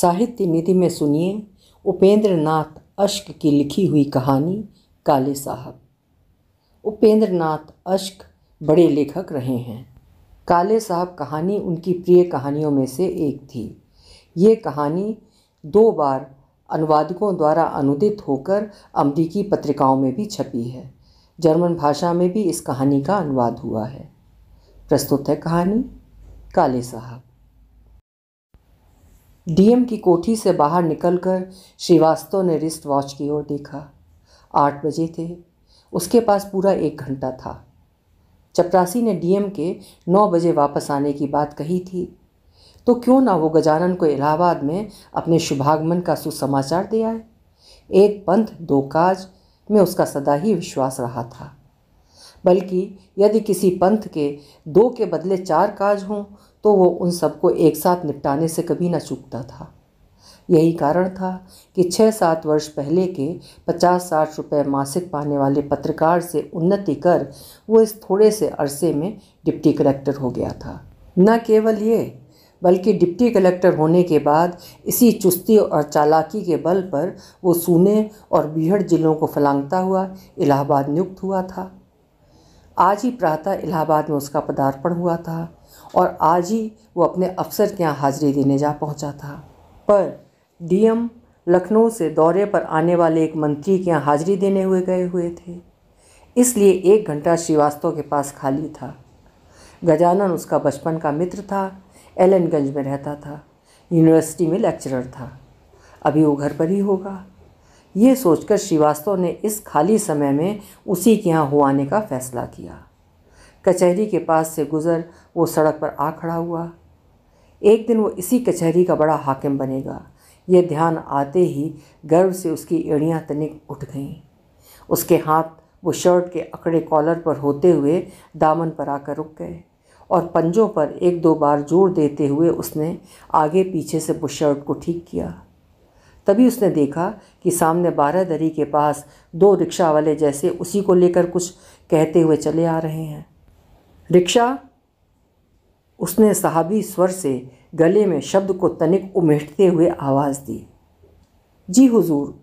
साहित्य निधि में सुनिए उपेंद्र नाथ अश्क की लिखी हुई कहानी काले साहब उपेंद्र नाथ अश्क बड़े लेखक रहे हैं काले साहब कहानी उनकी प्रिय कहानियों में से एक थी ये कहानी दो बार अनुवादकों द्वारा अनुदित होकर अमरीकी पत्रिकाओं में भी छपी है जर्मन भाषा में भी इस कहानी का अनुवाद हुआ है प्रस्तुत है कहानी काले साहब डीएम की कोठी से बाहर निकलकर श्रीवास्तव ने रिस्ट वॉच की ओर देखा आठ बजे थे उसके पास पूरा एक घंटा था चपरासी ने डीएम के नौ बजे वापस आने की बात कही थी तो क्यों ना वो गजानन को इलाहाबाद में अपने शुभागमन का सुसमाचार दे आए एक पंथ दो काज में उसका सदा ही विश्वास रहा था बल्कि यदि किसी पंथ के दो के बदले चार काज हों तो वो उन सबको एक साथ निपटाने से कभी ना चूकता था यही कारण था कि छः सात वर्ष पहले के पचास साठ रुपये मासिक पाने वाले पत्रकार से उन्नति कर वो इस थोड़े से अरसे में डिप्टी कलेक्टर हो गया था न केवल ये बल्कि डिप्टी कलेक्टर होने के बाद इसी चुस्ती और चालाकी के बल पर वो सूने और बीहड़ जिलों को फलांगता हुआ इलाहाबाद नियुक्त हुआ था आज ही प्रातः इलाहाबाद में उसका पदार्पण हुआ था और आज ही वो अपने अफसर के यहाँ हाजिरी देने जा पहुँचा था पर डीएम लखनऊ से दौरे पर आने वाले एक मंत्री के यहाँ हाजिरी देने हुए गए हुए थे इसलिए एक घंटा श्रीवास्तव के पास खाली था गजानन उसका बचपन का मित्र था एलनगंज में रहता था यूनिवर्सिटी में लेक्चरर था अभी वो घर पर ही होगा ये सोचकर श्रीवास्तव ने इस खाली समय में उसी के यहाँ हो आने का फैसला किया कचहरी के पास से गुज़र वो सड़क पर आ खड़ा हुआ एक दिन वो इसी कचहरी का बड़ा हाकिम बनेगा यह ध्यान आते ही गर्व से उसकी एड़ियाँ तनिक उठ गईं उसके हाथ वो शर्ट के अकड़े कॉलर पर होते हुए दामन पर आकर रुक गए और पंजों पर एक दो बार जोर देते हुए उसने आगे पीछे से वो शर्ट को ठीक किया तभी उसने देखा कि सामने बारह दरी के पास दो रिक्शा वाले जैसे उसी को लेकर कुछ कहते हुए चले आ रहे हैं रिक्शा उसने साहबी स्वर से गले में शब्द को तनिक उमेटते हुए आवाज़ दी जी हुजूर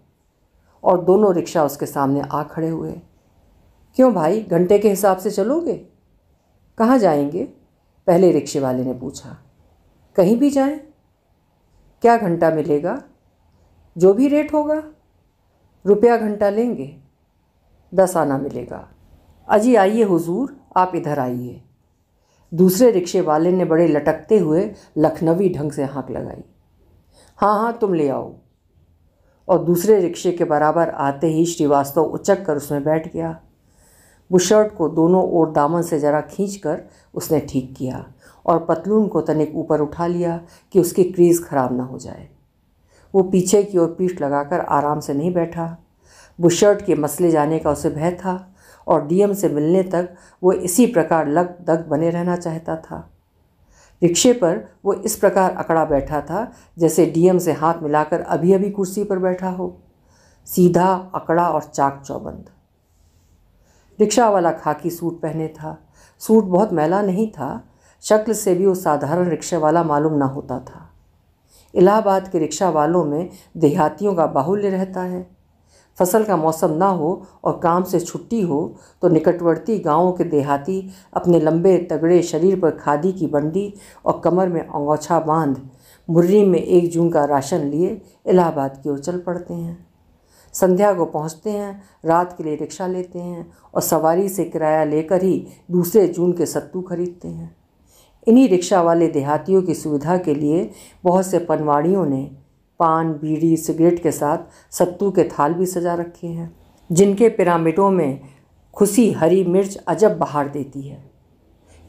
और दोनों रिक्शा उसके सामने आ खड़े हुए क्यों भाई घंटे के हिसाब से चलोगे कहाँ जाएंगे पहले रिक्शे वाले ने पूछा कहीं भी जाएं क्या घंटा मिलेगा जो भी रेट होगा रुपया घंटा लेंगे दस आना मिलेगा अजी आइए हुजूर आप इधर आइए दूसरे रिक्शे वाले ने बड़े लटकते हुए लखनवी ढंग से हाँक लगाई हाँ हाँ तुम ले आओ और दूसरे रिक्शे के बराबर आते ही श्रीवास्तव उचक कर उसमें बैठ गया बुशर्ट को दोनों ओर दामन से जरा खींच कर उसने ठीक किया और पतलून को तनिक ऊपर उठा लिया कि उसकी क्रीज़ ख़राब ना हो जाए वो पीछे की ओर पीठ लगाकर आराम से नहीं बैठा बुशर्ट के मसले जाने का उसे भय था और डीएम से मिलने तक वो इसी प्रकार लग दग बने रहना चाहता था रिक्शे पर वो इस प्रकार अकड़ा बैठा था जैसे डीएम से हाथ मिलाकर अभी अभी कुर्सी पर बैठा हो सीधा अकड़ा और चाक चौबंद रिक्शा वाला खाकी सूट पहने था सूट बहुत मैला नहीं था शक्ल से भी वो साधारण रिक्शे वाला मालूम ना होता था इलाहाबाद के रिक्शा वालों में देहातियों का बाहुल्य रहता है फसल का मौसम ना हो और काम से छुट्टी हो तो निकटवर्ती गांवों के देहाती अपने लंबे तगड़े शरीर पर खादी की बंडी और कमर में अंगोछा बांध मुर्री में एक जून का राशन लिए इलाहाबाद की ओर चल पड़ते हैं संध्या को पहुंचते हैं रात के लिए रिक्शा लेते हैं और सवारी से किराया लेकर ही दूसरे जून के सत्तू खरीदते हैं इन्हीं रिक्शा वाले देहातियों की सुविधा के लिए बहुत से पनवाड़ियों ने पान बीड़ी सिगरेट के साथ सत्तू के थाल भी सजा रखे हैं जिनके पिरामिडों में खुशी हरी मिर्च अजब बहार देती है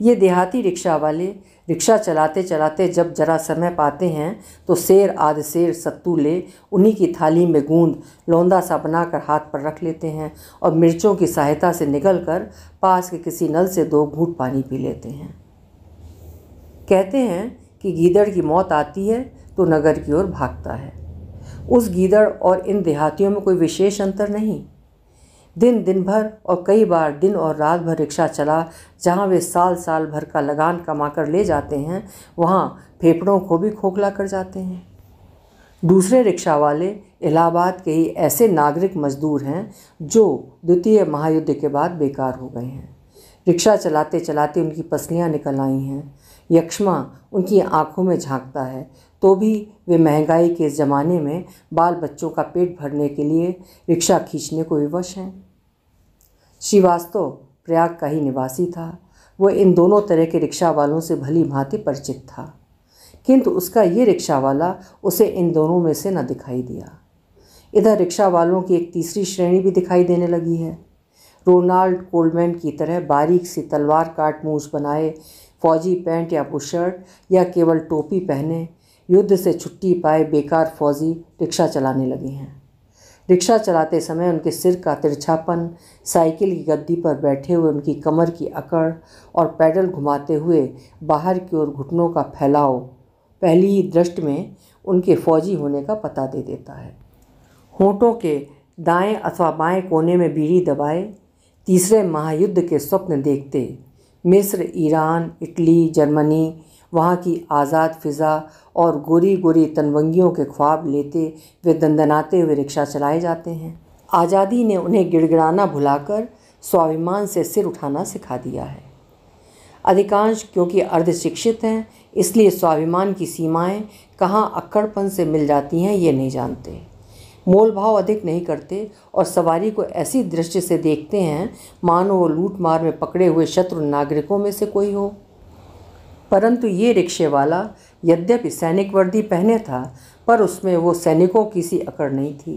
ये देहाती रिक्शा वाले रिक्शा चलाते चलाते जब जरा समय पाते हैं तो शेर आध शेर सत्तू ले उन्हीं की थाली में गूंद लौंदा सा बनाकर हाथ पर रख लेते हैं और मिर्चों की सहायता से निकल कर पास के किसी नल से दो घूट पानी पी लेते हैं कहते हैं कि गीदड़ की मौत आती है तो नगर की ओर भागता है उस गीदड़ और इन देहातियों में कोई विशेष अंतर नहीं दिन दिन भर और कई बार दिन और रात भर रिक्शा चला जहाँ वे साल साल भर का लगान कमा कर ले जाते हैं वहाँ फेफड़ों को भी खोखला कर जाते हैं दूसरे रिक्शा वाले इलाहाबाद के ही ऐसे नागरिक मजदूर हैं जो द्वितीय महायुद्ध के बाद बेकार हो गए हैं रिक्शा चलाते चलाते उनकी पसलियाँ निकल आई हैं यक्षमा उनकी आँखों में झांकता है तो भी वे महंगाई के इस ज़माने में बाल बच्चों का पेट भरने के लिए रिक्शा खींचने को विवश हैं श्रीवास्तव प्रयाग का ही निवासी था वो इन दोनों तरह के रिक्शा वालों से भली भांति परिचित था किंतु उसका ये रिक्शा वाला उसे इन दोनों में से न दिखाई दिया इधर रिक्शा वालों की एक तीसरी श्रेणी भी दिखाई देने लगी है रोनाल्ड कोलमैन की तरह बारीक सी तलवार काट मूछ बनाए फौजी पैंट या बुशर्ट या केवल टोपी पहने युद्ध से छुट्टी पाए बेकार फौजी रिक्शा चलाने लगे हैं रिक्शा चलाते समय उनके सिर का तिरछापन साइकिल की गद्दी पर बैठे हुए उनकी कमर की अकड़ और पैडल घुमाते हुए बाहर की ओर घुटनों का फैलाव पहली ही दृष्टि में उनके फौजी होने का पता दे देता है होठों के दाएं अथवा बाएं कोने में बीड़ी दबाए तीसरे महायुद्ध के स्वप्न देखते मिस्र ईरान इटली जर्मनी वहाँ की आज़ाद फ़िज़ा और गोरी गोरी तनवंगियों के ख्वाब लेते वे दंदनाते हुए रिक्शा चलाए जाते हैं आज़ादी ने उन्हें गिड़गिड़ाना भुलाकर स्वाभिमान से सिर उठाना सिखा दिया है अधिकांश क्योंकि अर्धशिक्षित हैं इसलिए स्वाभिमान की सीमाएं कहाँ अक्कड़पन से मिल जाती हैं ये नहीं जानते मोल भाव अधिक नहीं करते और सवारी को ऐसी दृष्टि से देखते हैं मानो वो लूट मार में पकड़े हुए शत्रु नागरिकों में से कोई हो परंतु ये रिक्शे वाला यद्यपि सैनिक वर्दी पहने था पर उसमें वो सैनिकों की सी अकड़ नहीं थी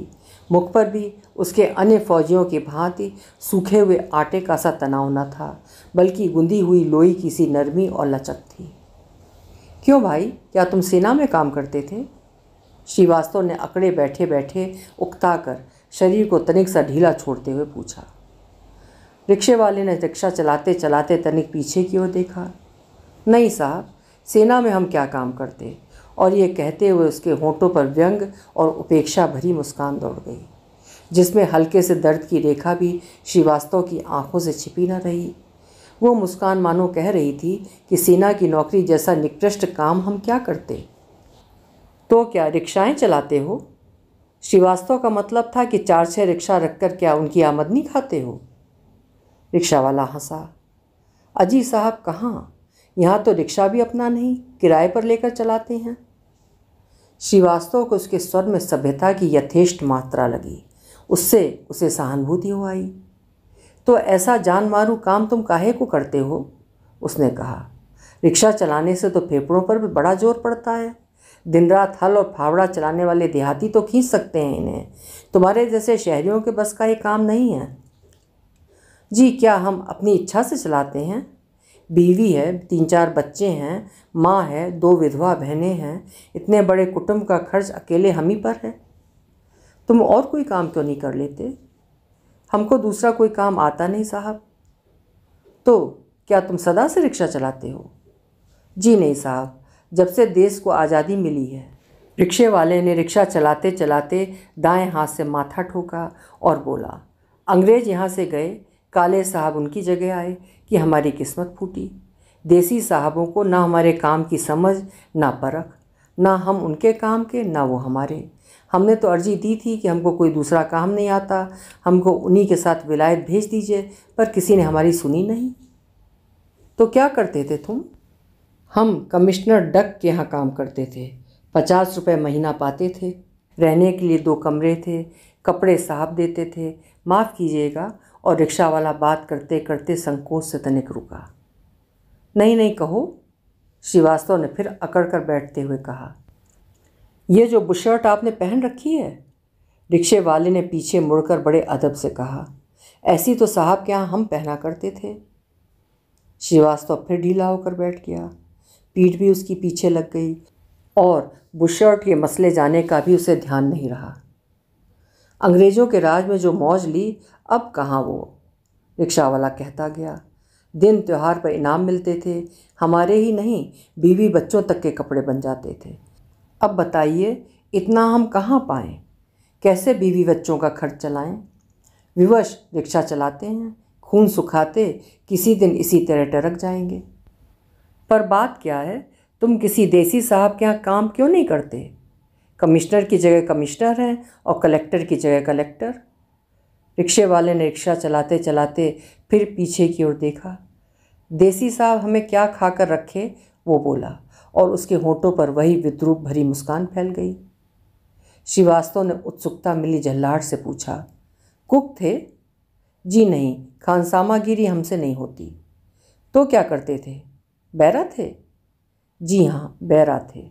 मुख पर भी उसके अन्य फौजियों की भांति सूखे हुए आटे का सा तनाव न था बल्कि गुंदी हुई लोई की सी नरमी और लचक थी क्यों भाई क्या तुम सेना में काम करते थे श्रीवास्तव ने अकड़े बैठे बैठे उकता कर शरीर को तनिक सा ढीला छोड़ते हुए पूछा रिक्शे वाले ने रिक्शा चलाते चलाते तनिक पीछे की ओर देखा नहीं साहब सेना में हम क्या काम करते और ये कहते हुए उसके होठों पर व्यंग और उपेक्षा भरी मुस्कान दौड़ गई जिसमें हल्के से दर्द की रेखा भी श्रीवास्तव की आंखों से छिपी न रही वो मुस्कान मानो कह रही थी कि सेना की नौकरी जैसा निकृष्ट काम हम क्या करते तो क्या रिक्शाएं चलाते हो श्रीवास्तव का मतलब था कि चार छः रिक्शा रखकर क्या उनकी आमदनी खाते हो रिक्शा वाला हंसा अजी साहब कहाँ यहाँ तो रिक्शा भी अपना नहीं किराए पर लेकर चलाते हैं श्रीवास्तव को उसके स्वर में सभ्यता की यथेष्ट मात्रा लगी उससे उसे सहानुभूति हो आई तो ऐसा जान मारू काम तुम काहे को करते हो उसने कहा रिक्शा चलाने से तो फेफड़ों पर भी बड़ा जोर पड़ता है दिन रात हल और फावड़ा चलाने वाले देहाती तो खींच सकते हैं इन्हें तुम्हारे जैसे शहरियों के बस का ये काम नहीं है जी क्या हम अपनी इच्छा से चलाते हैं बीवी है तीन चार बच्चे हैं माँ है दो विधवा बहनें हैं इतने बड़े कुटुंब का खर्च अकेले हम ही पर है तुम और कोई काम क्यों नहीं कर लेते हमको दूसरा कोई काम आता नहीं साहब तो क्या तुम सदा से रिक्शा चलाते हो जी नहीं साहब जब से देश को आज़ादी मिली है रिक्शे वाले ने रिक्शा चलाते चलाते दाएं हाथ से माथा ठोका और बोला अंग्रेज यहाँ से गए काले साहब उनकी जगह आए कि हमारी किस्मत फूटी देसी साहबों को ना हमारे काम की समझ ना परख ना हम उनके काम के ना वो हमारे हमने तो अर्जी दी थी कि हमको कोई दूसरा काम नहीं आता हमको उन्हीं के साथ विलायत भेज दीजिए पर किसी ने हमारी सुनी नहीं तो क्या करते थे तुम हम कमिश्नर डक के यहाँ काम करते थे पचास रुपये महीना पाते थे रहने के लिए दो कमरे थे कपड़े साफ देते थे माफ़ कीजिएगा और रिक्शा वाला बात करते करते संकोच से तनिक रुका नहीं नहीं कहो श्रीवास्तव ने फिर अकड़ कर बैठते हुए कहा यह जो बुशर्ट आपने पहन रखी है रिक्शे वाले ने पीछे मुड़कर बड़े अदब से कहा ऐसी तो साहब के यहाँ हम पहना करते थे श्रीवास्तव फिर ढीला होकर बैठ गया पीठ भी उसकी पीछे लग गई और बुशर्ट के मसले जाने का भी उसे ध्यान नहीं रहा अंग्रेज़ों के राज में जो मौज ली अब कहाँ वो रिक्शा वाला कहता गया दिन त्यौहार पर इनाम मिलते थे हमारे ही नहीं बीवी बच्चों तक के कपड़े बन जाते थे अब बताइए इतना हम कहाँ पाएँ कैसे बीवी बच्चों का खर्च चलाएं विवश रिक्शा चलाते हैं खून सुखाते किसी दिन इसी तरह टरक जाएंगे पर बात क्या है तुम किसी देसी साहब के यहाँ काम क्यों नहीं करते कमिश्नर की जगह कमिश्नर हैं और कलेक्टर की जगह कलेक्टर रिक्शे वाले ने रिक्शा चलाते चलाते फिर पीछे की ओर देखा देसी साहब हमें क्या खा कर रखे वो बोला और उसके होठों पर वही विद्रूप भरी मुस्कान फैल गई श्रीवास्तव ने उत्सुकता मिली जल्लाट से पूछा कुक थे जी नहीं खानसामागिरी हमसे नहीं होती तो क्या करते थे बैरा थे जी हाँ बैरा थे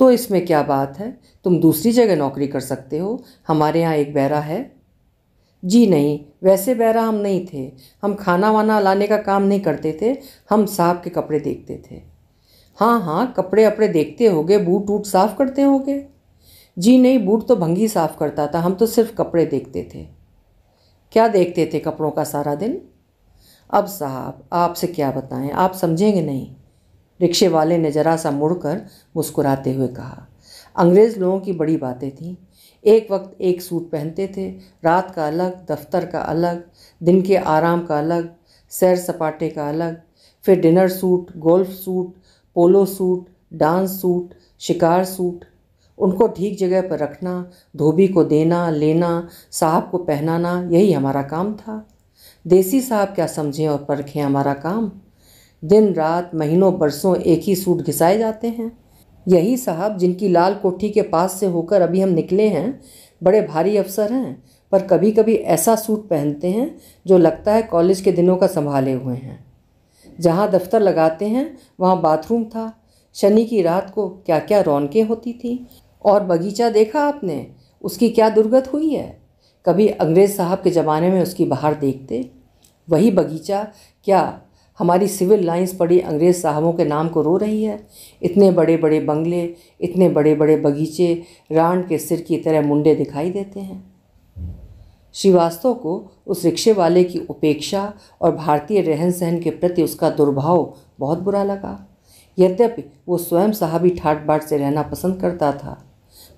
तो इसमें क्या बात है तुम दूसरी जगह नौकरी कर सकते हो हमारे यहाँ एक बैरा है जी नहीं वैसे बैरा हम नहीं थे हम खाना वाना लाने का काम नहीं करते थे हम साहब के कपड़े देखते थे हाँ हाँ कपड़े अपड़े देखते होगे बूट वूट साफ़ करते होगे जी नहीं बूट तो भंगी साफ़ करता था हम तो सिर्फ कपड़े देखते थे क्या देखते थे कपड़ों का सारा दिन अब साहब आपसे क्या बताएं आप समझेंगे नहीं रिक्शे वाले ने जरा सा मुड़कर मुस्कुराते हुए कहा अंग्रेज़ लोगों की बड़ी बातें थीं एक वक्त एक सूट पहनते थे रात का अलग दफ्तर का अलग दिन के आराम का अलग सैर सपाटे का अलग फिर dinner suit golf suit polo suit dance suit शिकार सूट उनको ठीक जगह पर रखना धोबी को देना लेना साहब को पहनाना यही हमारा काम था देसी साहब क्या समझें और परखें हमारा काम दिन रात महीनों बरसों एक ही सूट घिसाए जाते हैं यही साहब जिनकी लाल कोठी के पास से होकर अभी हम निकले हैं बड़े भारी अफसर हैं पर कभी कभी ऐसा सूट पहनते हैं जो लगता है कॉलेज के दिनों का संभाले हुए हैं जहाँ दफ्तर लगाते हैं वहाँ बाथरूम था शनि की रात को क्या क्या रौनकें होती थी और बगीचा देखा आपने उसकी क्या दुर्गत हुई है कभी अंग्रेज़ साहब के ज़माने में उसकी बाहर देखते वही बगीचा क्या हमारी सिविल लाइंस पड़ी अंग्रेज़ साहबों के नाम को रो रही है इतने बड़े बड़े बंगले इतने बड़े बड़े बगीचे रान के सिर की तरह मुंडे दिखाई देते हैं श्रीवास्तव को उस रिक्शे वाले की उपेक्षा और भारतीय रहन सहन के प्रति उसका दुर्भाव बहुत बुरा लगा यद्यपि वो स्वयं साहबी ठाट बाट से रहना पसंद करता था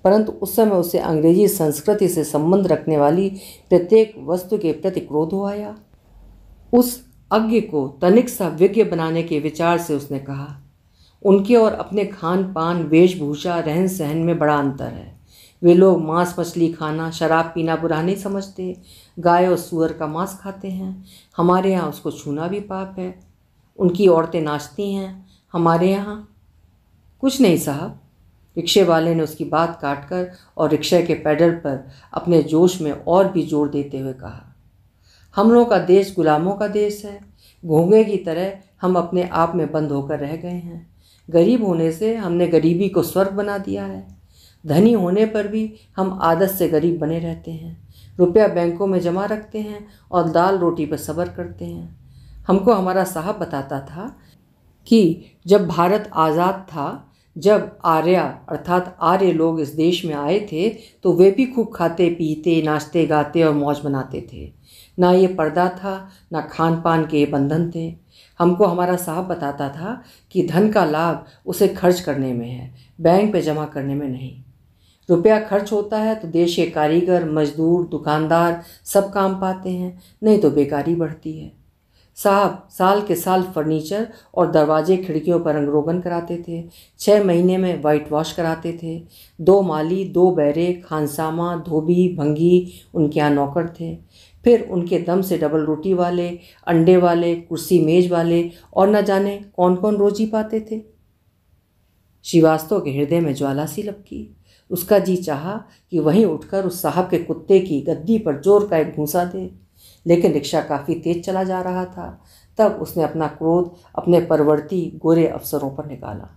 परंतु उस समय उसे अंग्रेजी संस्कृति से संबंध रखने वाली प्रत्येक वस्तु के प्रति क्रोध हो आया उस अज्ञ को तनिक सा विज्ञ बनाने के विचार से उसने कहा उनके और अपने खान पान वेशभूषा रहन सहन में बड़ा अंतर है वे लोग मांस मछली खाना शराब पीना बुरा नहीं समझते गाय और सुअर का मांस खाते हैं हमारे यहाँ उसको छूना भी पाप है उनकी औरतें नाचती हैं हमारे यहाँ कुछ नहीं साहब रिक्शे वाले ने उसकी बात काट कर और रिक्शे के पैडल पर अपने जोश में और भी जोर देते हुए कहा हम लोगों का देश गुलामों का देश है घोंगे की तरह हम अपने आप में बंद होकर रह गए हैं गरीब होने से हमने गरीबी को स्वर्ग बना दिया है धनी होने पर भी हम आदत से गरीब बने रहते हैं रुपया बैंकों में जमा रखते हैं और दाल रोटी पर सब्र करते हैं हमको हमारा साहब बताता था कि जब भारत आज़ाद था जब आर्या अर्थात आर्य लोग इस देश में आए थे तो वे भी खूब खाते पीते नाचते गाते और मौज बनाते थे ना ये पर्दा था ना खान पान के ये बंधन थे हमको हमारा साहब बताता था कि धन का लाभ उसे खर्च करने में है बैंक पे जमा करने में नहीं रुपया खर्च होता है तो देश के कारीगर मजदूर दुकानदार सब काम पाते हैं नहीं तो बेकारी बढ़ती है साहब साल के साल फर्नीचर और दरवाजे खिड़कियों पर रंग रोगन कराते थे छः महीने में वाइट वॉश कराते थे दो माली दो बैरे खानसामा धोबी भंगी उनके यहाँ नौकर थे फिर उनके दम से डबल रोटी वाले अंडे वाले कुर्सी मेज वाले और न जाने कौन कौन रोजी पाते थे श्रीवास्तव के हृदय में ज्वाला सी लपकी उसका जी चाहा कि वहीं उठकर उस साहब के कुत्ते की गद्दी पर जोर का एक घूसा दे लेकिन रिक्शा काफ़ी तेज चला जा रहा था तब उसने अपना क्रोध अपने परवर्ती गोरे अफसरों पर निकाला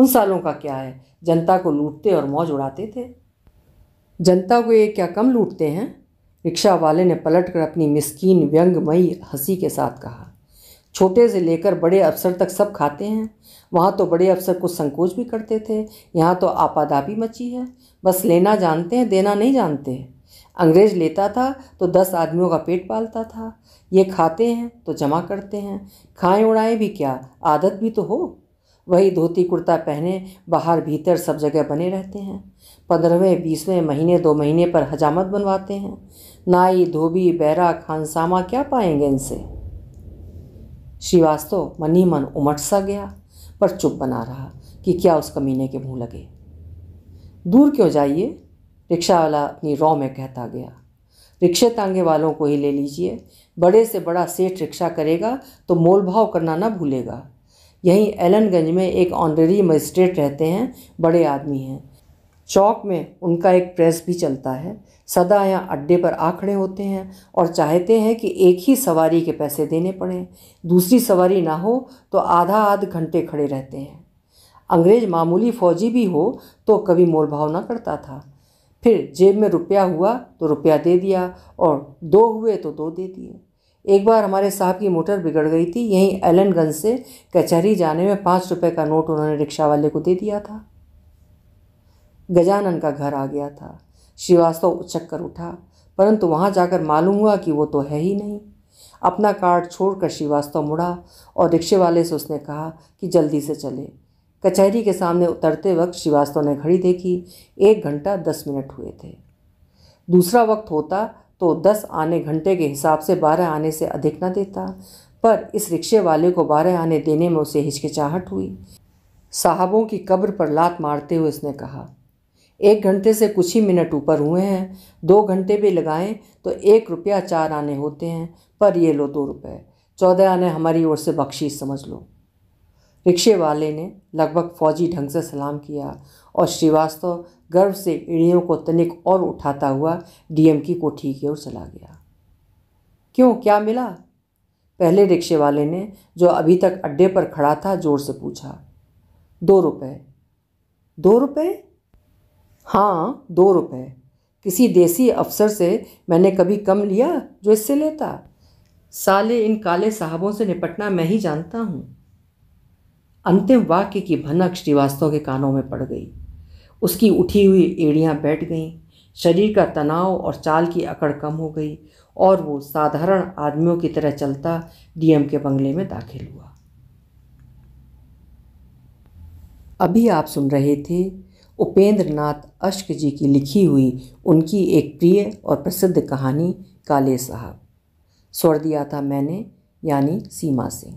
उन सालों का क्या है जनता को लूटते और मौज उड़ाते थे जनता को ये क्या कम लूटते हैं रिक्शा वाले ने पलटकर अपनी मिस्कीन व्यंगमयी हंसी के साथ कहा छोटे से लेकर बड़े अफसर तक सब खाते हैं वहाँ तो बड़े अफसर कुछ संकोच भी करते थे यहाँ तो आपादापी मची है बस लेना जानते हैं देना नहीं जानते अंग्रेज लेता था तो दस आदमियों का पेट पालता था ये खाते हैं तो जमा करते हैं खाएं उड़ाएं भी क्या आदत भी तो हो वही धोती कुर्ता पहने बाहर भीतर सब जगह बने रहते हैं पंद्रहवें बीसवें महीने दो महीने पर हजामत बनवाते हैं नाई धोबी बैरा खानसामा क्या पाएंगे इनसे श्रीवास्तव मन ही मन उमट सा गया पर चुप बना रहा कि क्या उस कमीने के मुंह लगे दूर क्यों जाइए रिक्शा वाला अपनी रॉ में कहता गया रिक्शे तांगे वालों को ही ले लीजिए बड़े से बड़ा सेठ रिक्शा करेगा तो मोल भाव करना ना भूलेगा यहीं एलनगंज में एक ऑनरेरी मजिस्ट्रेट रहते हैं बड़े आदमी हैं चौक में उनका एक प्रेस भी चलता है सदा यहाँ अड्डे पर आखड़े होते हैं और चाहते हैं कि एक ही सवारी के पैसे देने पड़ें दूसरी सवारी ना हो तो आधा आध घंटे खड़े रहते हैं अंग्रेज मामूली फ़ौजी भी हो तो कभी मोल भाव ना करता था फिर जेब में रुपया हुआ तो रुपया दे दिया और दो हुए तो दो दे दिए एक बार हमारे साहब की मोटर बिगड़ गई थी यहीं एलनगंज से कचहरी जाने में पाँच रुपये का नोट उन्होंने रिक्शा वाले को दे दिया था गजानन का घर आ गया था श्रीवास्तव उचक कर उठा परंतु वहाँ जाकर मालूम हुआ कि वो तो है ही नहीं अपना कार्ड छोड़कर श्रीवास्तव मुड़ा और रिक्शे वाले से उसने कहा कि जल्दी से चले कचहरी के सामने उतरते वक्त श्रीवास्तव ने घड़ी देखी एक घंटा दस मिनट हुए थे दूसरा वक्त होता तो दस आने घंटे के हिसाब से बारह आने से अधिक न देता पर इस रिक्शे वाले को बारह आने देने में उसे हिचकिचाहट हुई साहबों की कब्र पर लात मारते हुए उसने कहा एक घंटे से कुछ ही मिनट ऊपर हुए हैं दो घंटे भी लगाएं तो एक रुपया चार आने होते हैं पर ये लो दो रुपये चौदह आने हमारी ओर से बख्शीश समझ लो रिक्शे वाले ने लगभग फौजी ढंग से सलाम किया और श्रीवास्तव गर्व से इड़ियों को तनिक और उठाता हुआ डीएम की कोठी की ओर चला गया क्यों क्या मिला पहले रिक्शे वाले ने जो अभी तक अड्डे पर खड़ा था जोर से पूछा दो रुपये दो रुपये हाँ दो रुपये किसी देसी अफसर से मैंने कभी कम लिया जो इससे लेता साले इन काले साहबों से निपटना मैं ही जानता हूँ अंतिम वाक्य की भनक श्रीवास्तव के कानों में पड़ गई उसकी उठी हुई एड़ियाँ बैठ गईं शरीर का तनाव और चाल की अकड़ कम हो गई और वो साधारण आदमियों की तरह चलता डीएम के बंगले में दाखिल हुआ अभी आप सुन रहे थे उपेंद्र नाथ अश्क जी की लिखी हुई उनकी एक प्रिय और प्रसिद्ध कहानी काले साहब स्वर दिया था मैंने यानी सीमा सिंह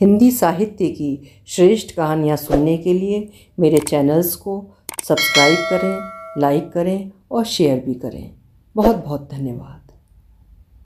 हिंदी साहित्य की श्रेष्ठ कहानियाँ सुनने के लिए मेरे चैनल्स को सब्सक्राइब करें लाइक करें और शेयर भी करें बहुत बहुत धन्यवाद